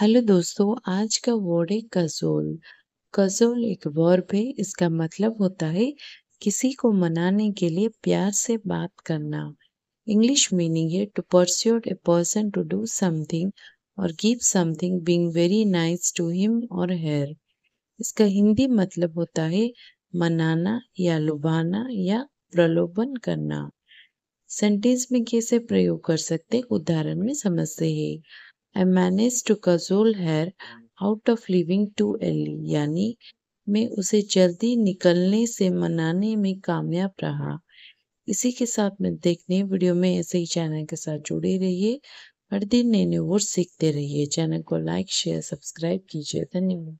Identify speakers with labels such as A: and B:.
A: hello दोस्तों आज का वर्ड है कजोल कजोल एक वर्ब है इसका मतलब होता है किसी को मनाने के लिए प्यार से बात करना इंग्लिश मीनिंग है to pursue a person to do something और give something being very nice to him और हेयर इसका हिंदी मतलब होता है मनाना या लुभाना या प्रलोभन करना सेंटेंस में कैसे प्रयोग कर सकते उदाहरण में समझते हैं I manage to cajole her out of leaving too early यानी मैं उसे जल्दी निकलने से मनाने में कामयाब रहा इसी के साथ मैं देखने वीडियो में ऐसे ही चैनल के साथ जुड़े रहिए हर दिन नए नए वर्ड सीखते रहिए चैनल को लाइक शेयर सब्सक्राइब कीजिए धन्यवाद